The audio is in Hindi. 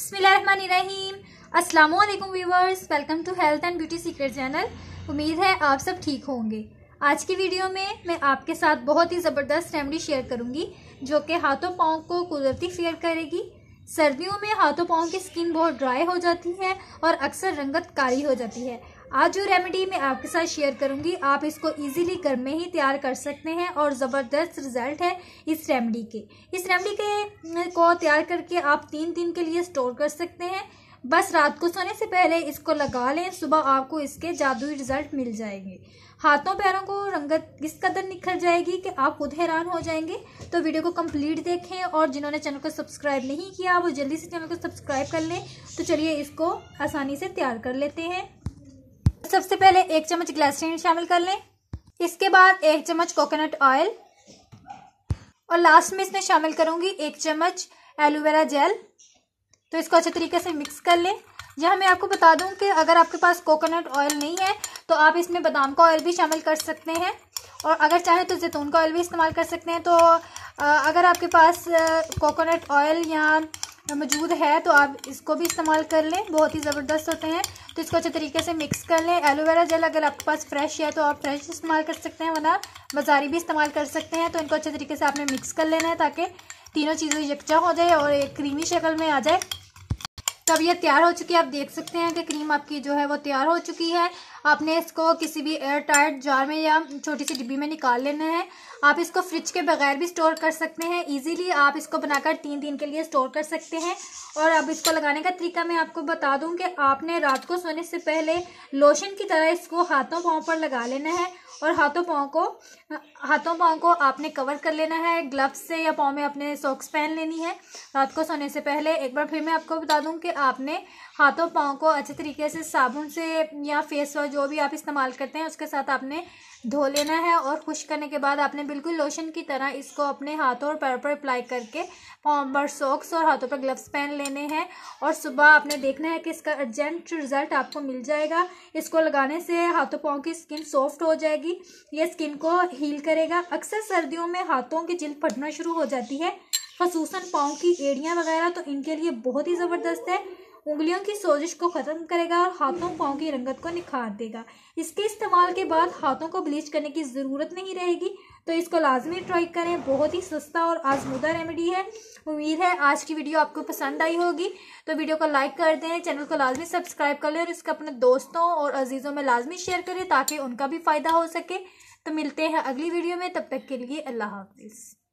बसमीम अस्सलाम वालेकुम viewers welcome to health and beauty secret channel उम्मीद है आप सब ठीक होंगे आज की वीडियो में मैं आपके साथ बहुत ही ज़बरदस्त रेमडी शेयर करूंगी जो कि हाथों पाँव को कुदरती फेयर करेगी सर्दियों में हाथों पाँव की स्किन बहुत ड्राई हो जाती है और अक्सर रंगत कारी हो जाती है आज जो रेमेडी मैं आपके साथ शेयर करूंगी आप इसको इजीली घर में ही तैयार कर सकते हैं और ज़बरदस्त रिजल्ट है इस रेमेडी के इस रेमेडी के को तैयार करके आप तीन दिन के लिए स्टोर कर सकते हैं बस रात को सोने से पहले इसको लगा लें सुबह आपको इसके जादुई रिजल्ट मिल जाएंगे हाथों पैरों को रंगत इस कदर निखर जाएगी कि आप खुद हैरान हो जाएंगे तो वीडियो को कंप्लीट देखें और जिन्होंने चैनल को सब्सक्राइब नहीं किया वो जल्दी से चैनल को सब्सक्राइब कर लें तो चलिए इसको आसानी से तैयार कर लेते हैं सबसे पहले एक चम्मच ग्लिसरीन शामिल कर लें इसके बाद एक चम्मच कोकोनट ऑयल और लास्ट में इसमें शामिल करूंगी एक चम्मच एलोवेरा जेल तो इसको अच्छे तरीके से मिक्स कर लें यह मैं आपको बता दूं कि अगर आपके पास कोकोनट ऑयल नहीं है तो आप इसमें बादाम का ऑयल भी शामिल कर सकते हैं और अगर चाहे तो जैतून का ऑयल भी इस्तेमाल कर सकते हैं तो अगर आपके पास कोकोनट ऑयल या मौजूद है तो आप इसको भी इस्तेमाल कर लें बहुत ही ज़बरदस्त होते हैं तो इसको अच्छे तरीके से मिक्स कर लें एलोवेरा जेल अगर आपके पास फ्रेश है तो आप फ्रेश इस्तेमाल कर सकते हैं वरना बाजारी भी इस्तेमाल कर सकते हैं तो इनको अच्छे तरीके से आपने मिक्स कर लेना है ताकि तीनों चीज़ें यकजा हो जाए और एक क्रीमी शक्ल में आ जाए तब ये तैयार हो चुकी है आप देख सकते हैं कि क्रीम आपकी जो है वो तैयार हो चुकी है आपने इसको किसी भी एयर टाइट जार में या छोटी सी डिब्बी में निकाल लेना है आप इसको फ्रिज के बगैर भी स्टोर कर सकते हैं इजीली आप इसको बनाकर तीन दिन के लिए स्टोर कर सकते हैं और अब इसको लगाने का तरीका मैं आपको बता दूँ कि आपने रात को सोने से पहले लोशन की तरह इसको हाथों पाँव पर लगा लेना है और हाथों पाँव को हाथों पाँव को आपने कवर कर लेना है ग्लव्स से या पाँव में अपने सॉक्स पहन लेनी है रात को सोने से पहले एक बार फिर मैं आपको बता दूँ कि आपने हाथों पाँव को अच्छे तरीके से साबुन से या फेस वॉश जो भी आप इस्तेमाल करते हैं उसके साथ आपने धो लेना है और खुश करने के बाद आपने बिल्कुल लोशन की तरह इसको अपने हाथों और पैर पर अप्लाई करके पाँव पर सॉक्स और हाथों पर ग्लव्स पहन लेने हैं और सुबह आपने देखना है कि इसका अर्जेंट रिजल्ट आपको मिल जाएगा इसको लगाने से हाथों पाँव की स्किन सॉफ्ट हो जाएगी ये स्किन को हील करेगा अक्सर सर्दियों में हाथों की जिल्द फटना शुरू हो जाती है खसूसन पाँव की एड़ियाँ वगैरह तो इनके लिए बहुत ही ज़बरदस्त है उंगलियों की सोजिश को ख़त्म करेगा और हाथों पाँव की रंगत को निखार देगा इसके इस्तेमाल के बाद हाथों को ब्लीच करने की ज़रूरत नहीं रहेगी तो इसको लाजमी ट्राई करें बहुत ही सस्ता और आजमूदा रेमेडी है उम्मीद है आज की वीडियो आपको पसंद आई होगी तो वीडियो को लाइक कर दें चैनल को लाजमी सब्सक्राइब कर लें और इसको अपने दोस्तों और अजीज़ों में लाजमी शेयर करें ताकि उनका भी फ़ायदा हो सके तो मिलते हैं अगली वीडियो में तब तक के लिए अल्लाह हाफिज़